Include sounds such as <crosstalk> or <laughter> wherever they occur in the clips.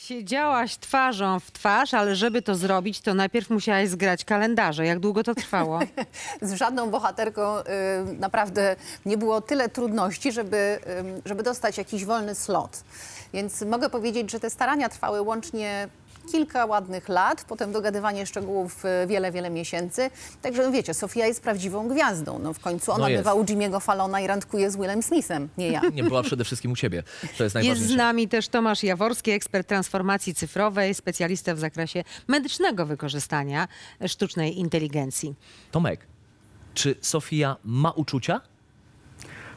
Siedziałaś twarzą w twarz, ale żeby to zrobić, to najpierw musiałaś zgrać kalendarze. Jak długo to trwało? <laughs> Z żadną bohaterką y, naprawdę nie było tyle trudności, żeby, y, żeby dostać jakiś wolny slot. Więc mogę powiedzieć, że te starania trwały łącznie kilka ładnych lat, potem dogadywanie szczegółów e, wiele, wiele miesięcy. Także no wiecie, Sofia jest prawdziwą gwiazdą. No w końcu no ona no bywa u Jimmy'ego Falona i randkuje z Willem Smithem, nie ja. Nie była przede wszystkim u ciebie. To jest najważniejsze. Jest z nami też Tomasz Jaworski, ekspert transformacji cyfrowej, specjalista w zakresie medycznego wykorzystania sztucznej inteligencji. Tomek, czy Sofia ma uczucia?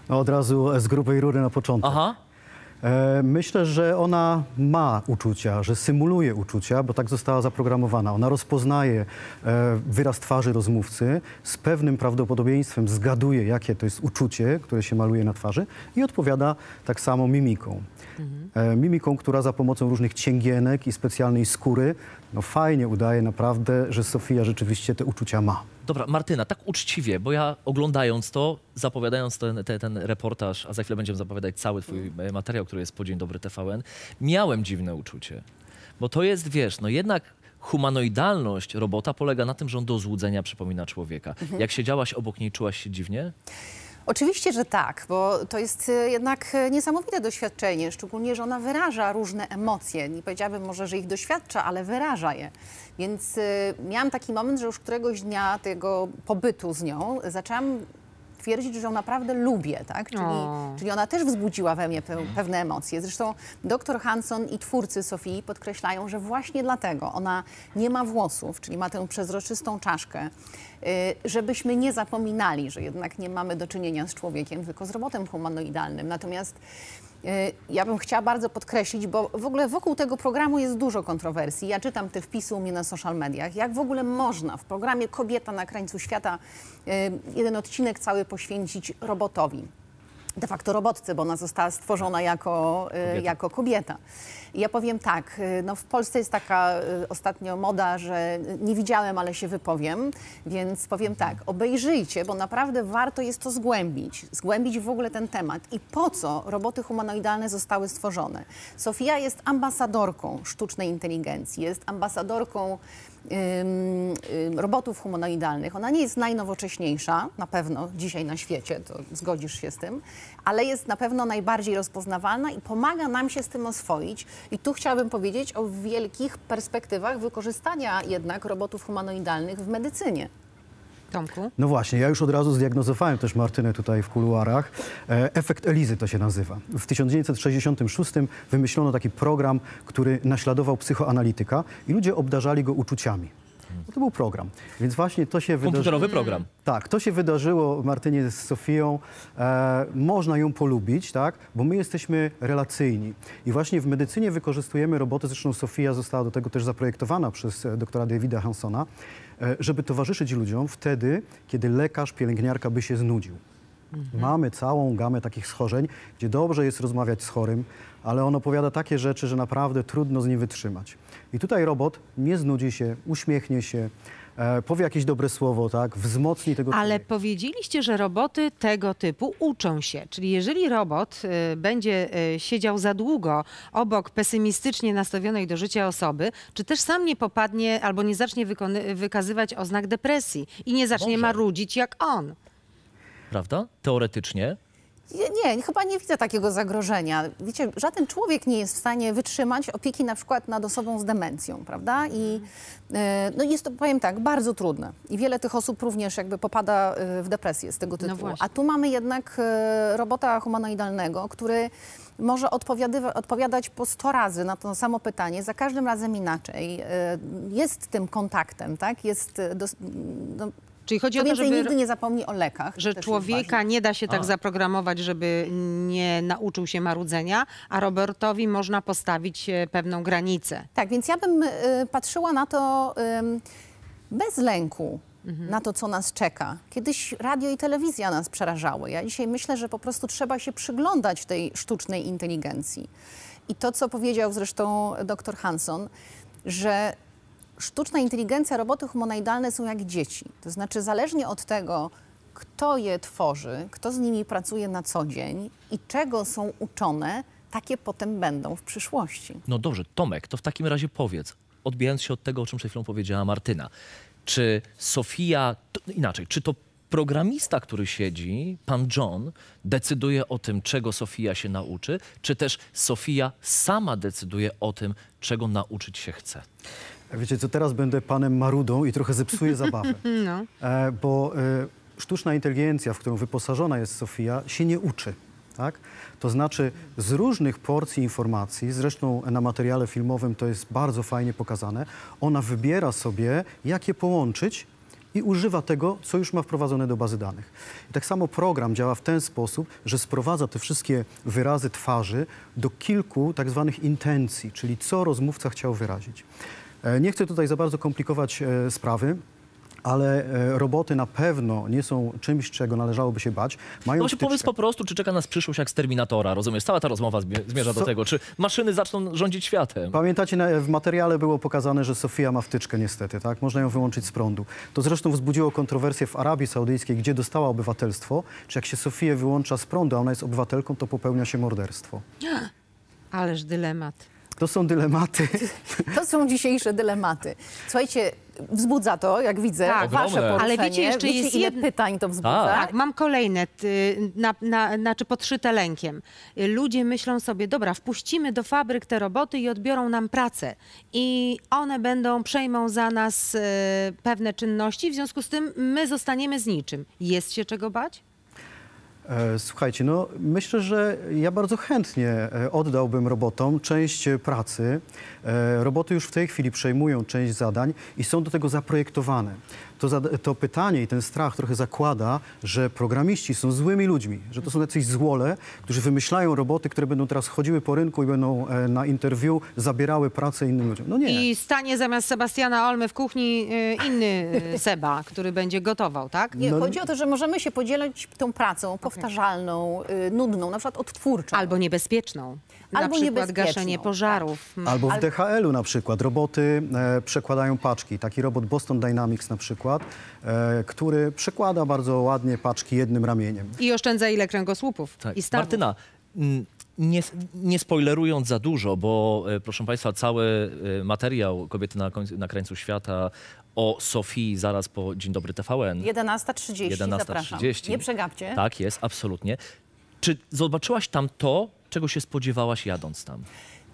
No od razu z grubej rury na początek. Aha. E, myślę, że ona ma uczucia, że symuluje uczucia, bo tak została zaprogramowana. Ona rozpoznaje e, wyraz twarzy rozmówcy, z pewnym prawdopodobieństwem zgaduje, jakie to jest uczucie, które się maluje na twarzy i odpowiada tak samo mimiką. Mhm. Mimiką, która za pomocą różnych cięgienek i specjalnej skóry no fajnie udaje naprawdę, że Sofia rzeczywiście te uczucia ma. Dobra, Martyna, tak uczciwie, bo ja oglądając to, zapowiadając ten, ten, ten reportaż, a za chwilę będziemy zapowiadać cały twój mhm. e, materiał, który jest po Dzień Dobry TVN, miałem dziwne uczucie. Bo to jest, wiesz, no jednak humanoidalność robota polega na tym, że on do złudzenia przypomina człowieka. Mhm. Jak siedziałaś obok niej, czułaś się dziwnie? Oczywiście, że tak, bo to jest y, jednak y, niesamowite doświadczenie, szczególnie, że ona wyraża różne emocje. Nie powiedziałabym może, że ich doświadcza, ale wyraża je. Więc y, miałam taki moment, że już któregoś dnia tego pobytu z nią zaczęłam stwierdzić, że ją naprawdę lubię, tak? Czyli, czyli ona też wzbudziła we mnie pe pewne emocje. Zresztą doktor Hanson i twórcy Sofii podkreślają, że właśnie dlatego ona nie ma włosów, czyli ma tę przezroczystą czaszkę, y, żebyśmy nie zapominali, że jednak nie mamy do czynienia z człowiekiem, tylko z robotem humanoidalnym. Natomiast E, ja bym chciała bardzo podkreślić, bo w ogóle wokół tego programu jest dużo kontrowersji. Ja czytam te wpisy u mnie na social mediach. Jak w ogóle można w programie Kobieta na krańcu świata e, jeden odcinek cały poświęcić robotowi? de facto robotce, bo ona została stworzona jako e, kobieta. jako kobieta. Ja powiem tak, e, no w Polsce jest taka e, ostatnio moda, że nie widziałem, ale się wypowiem, więc powiem tak, obejrzyjcie, bo naprawdę warto jest to zgłębić, zgłębić w ogóle ten temat i po co roboty humanoidalne zostały stworzone. Sofia jest ambasadorką sztucznej inteligencji, jest ambasadorką robotów humanoidalnych. Ona nie jest najnowocześniejsza, na pewno dzisiaj na świecie, to zgodzisz się z tym, ale jest na pewno najbardziej rozpoznawalna i pomaga nam się z tym oswoić. I tu chciałabym powiedzieć o wielkich perspektywach wykorzystania jednak robotów humanoidalnych w medycynie. Tomku? No właśnie, ja już od razu zdiagnozowałem też Martynę tutaj w kuluarach. E, efekt Elizy to się nazywa. W 1966 wymyślono taki program, który naśladował psychoanalityka i ludzie obdarzali go uczuciami. No to był program. Więc właśnie to się wydarzyło. Komputerowy program. Tak, to się wydarzyło Martynie z Sofią. E, można ją polubić, tak? Bo my jesteśmy relacyjni. I właśnie w medycynie wykorzystujemy roboty. Zresztą Sofia została do tego też zaprojektowana przez e, doktora Davida Hansona. E, żeby towarzyszyć ludziom wtedy, kiedy lekarz, pielęgniarka by się znudził. Mhm. Mamy całą gamę takich schorzeń, gdzie dobrze jest rozmawiać z chorym, ale on opowiada takie rzeczy, że naprawdę trudno z nim wytrzymać. I tutaj robot nie znudzi się, uśmiechnie się, e, powie jakieś dobre słowo, tak? Wzmocni tego Ale powiedzieliście, że roboty tego typu uczą się. Czyli jeżeli robot y, będzie y, siedział za długo obok pesymistycznie nastawionej do życia osoby, czy też sam nie popadnie albo nie zacznie wykazywać oznak depresji i nie zacznie marudzić jak on? Prawda? Teoretycznie nie, chyba nie widzę takiego zagrożenia. Wiecie, żaden człowiek nie jest w stanie wytrzymać opieki na przykład nad osobą z demencją, prawda? I mhm. y, no jest to, powiem tak, bardzo trudne. I wiele tych osób również jakby popada y, w depresję z tego no tytułu. No A tu mamy jednak y, robota humanoidalnego, który może odpowiadać po 100 razy na to samo pytanie, za każdym razem inaczej. Jest tym kontaktem, tak? Jest, do, no, Czyli chodzi to o to, że nigdy nie zapomni o lekach. Że człowieka nie da się tak a. zaprogramować, żeby nie nauczył się marudzenia, a Robertowi można postawić e, pewną granicę. Tak, więc ja bym y, patrzyła na to y, bez lęku. Mhm. Na to, co nas czeka. Kiedyś radio i telewizja nas przerażały. Ja dzisiaj myślę, że po prostu trzeba się przyglądać tej sztucznej inteligencji. I to, co powiedział zresztą dr Hanson, że sztuczna inteligencja, roboty humanoidalne są jak dzieci. To znaczy, zależnie od tego, kto je tworzy, kto z nimi pracuje na co dzień i czego są uczone, takie potem będą w przyszłości. No dobrze, Tomek, to w takim razie powiedz, odbijając się od tego, o czym przed chwilą powiedziała Martyna, czy Sofia, inaczej, czy to programista, który siedzi, pan John, decyduje o tym, czego Sofia się nauczy, czy też Sofia sama decyduje o tym, czego nauczyć się chce? E, wiecie co, teraz będę panem Marudą i trochę zepsuję zabawę. <laughs> No. E, bo e, sztuczna inteligencja, w którą wyposażona jest Sofia, się nie uczy. Tak? To znaczy z różnych porcji informacji, zresztą na materiale filmowym to jest bardzo fajnie pokazane, ona wybiera sobie, jak je połączyć i używa tego, co już ma wprowadzone do bazy danych. I tak samo program działa w ten sposób, że sprowadza te wszystkie wyrazy twarzy do kilku tak zwanych intencji, czyli co rozmówca chciał wyrazić. E, nie chcę tutaj za bardzo komplikować e, sprawy ale e, roboty na pewno nie są czymś, czego należałoby się bać. Mają no się powiedz po prostu, czy czeka nas przyszłość jak z Terminatora, rozumiesz? Cała ta rozmowa zmierza Co? do tego, czy maszyny zaczną rządzić światem. Pamiętacie, w materiale było pokazane, że Sofia ma wtyczkę niestety, tak? Można ją wyłączyć z prądu. To zresztą wzbudziło kontrowersję w Arabii Saudyjskiej, gdzie dostała obywatelstwo, czy jak się Sofię wyłącza z prądu, a ona jest obywatelką, to popełnia się morderstwo. <gasps> Ależ dylemat. To są dylematy. To są dzisiejsze dylematy. Słuchajcie, wzbudza to, jak widzę, tak, wasze ogromne. Ale wiecie, jeszcze wiecie, jest ile pytań to wzbudza? Tak, tak mam kolejne, na, na, znaczy podszyte lękiem. Ludzie myślą sobie, dobra, wpuścimy do fabryk te roboty i odbiorą nam pracę. I one będą, przejmą za nas e, pewne czynności, w związku z tym my zostaniemy z niczym. Jest się czego bać? E, słuchajcie, no myślę, że ja bardzo chętnie e, oddałbym robotom część e, pracy. Roboty już w tej chwili przejmują część zadań i są do tego zaprojektowane to, to pytanie i ten strach trochę zakłada, że programiści są złymi ludźmi, że to są jacyś złole, którzy wymyślają roboty, które będą teraz chodziły po rynku i będą e, na interwiu zabierały pracę innym ludziom. No nie. I stanie zamiast Sebastiana Olmy w kuchni e, inny e, Seba, który będzie gotował, tak? Nie, no. chodzi o to, że możemy się podzielać tą pracą powtarzalną, e, nudną, na przykład odtwórczą. Albo niebezpieczną. Na albo na przykład gaszenie pożarów. Albo w DHL-u na przykład roboty e, przekładają paczki. Taki robot Boston Dynamics na przykład przykład, e, który przekłada bardzo ładnie paczki jednym ramieniem. I oszczędza ile kręgosłupów tak. i stawów. Martyna, mm, nie, nie spoilerując za dużo, bo e, proszę Państwa, cały e, materiał Kobiety na, końcu, na krańcu świata o Sofii zaraz po Dzień Dobry TVN. 11.30, 11 Nie przegapcie. Tak jest, absolutnie. Czy zobaczyłaś tam to, czego się spodziewałaś jadąc tam?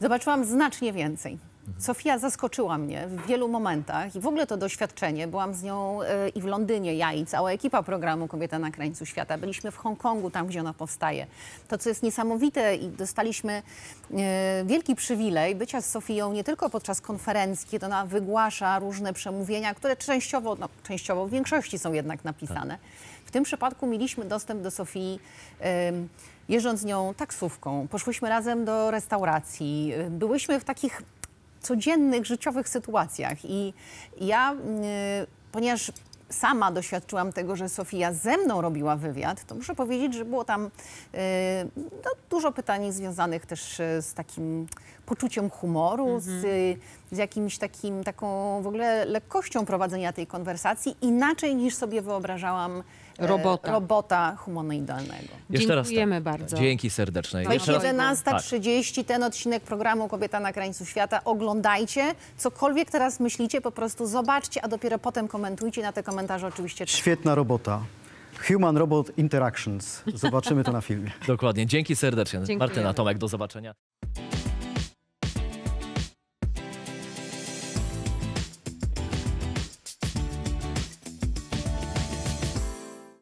Zobaczyłam znacznie więcej. Mhm. Sofia zaskoczyła mnie w wielu momentach i w ogóle to doświadczenie. Byłam z nią e, i w Londynie, ja i cała ekipa programu Kobieta na krańcu świata. Byliśmy w Hongkongu, tam gdzie ona powstaje. To, co jest niesamowite i dostaliśmy e, wielki przywilej bycia z Sofią nie tylko podczas konferencji, kiedy ona wygłasza różne przemówienia, które częściowo, no, częściowo w większości są jednak napisane. Tak. W tym przypadku mieliśmy dostęp do Sofii jeżdżąc z nią taksówką. Poszłyśmy razem do restauracji. Byłyśmy w takich codziennych, życiowych sytuacjach. I ja, y, ponieważ sama doświadczyłam tego, że Sofia ze mną robiła wywiad, to muszę powiedzieć, że było tam y, no, dużo pytań związanych też y, z takim poczuciem humoru, mm -hmm. z, mhm. z jakimś takim, taką w ogóle lekkością prowadzenia tej konwersacji, inaczej niż sobie wyobrażałam E, robota, robota humanoidalnego. Jeszcze tak. Dziękujemy tak. bardzo. Dzięki serdeczne. To jest 11.30, ten odcinek programu Kobieta na krańcu świata. Oglądajcie, cokolwiek teraz myślicie, po prostu zobaczcie, a dopiero potem komentujcie. Na te komentarze oczywiście Świetna robota. Human Robot Interactions. Zobaczymy to na filmie. <laughs> Dokładnie. Dzięki serdecznie. Dziękujemy. Martyna Tomek, do zobaczenia.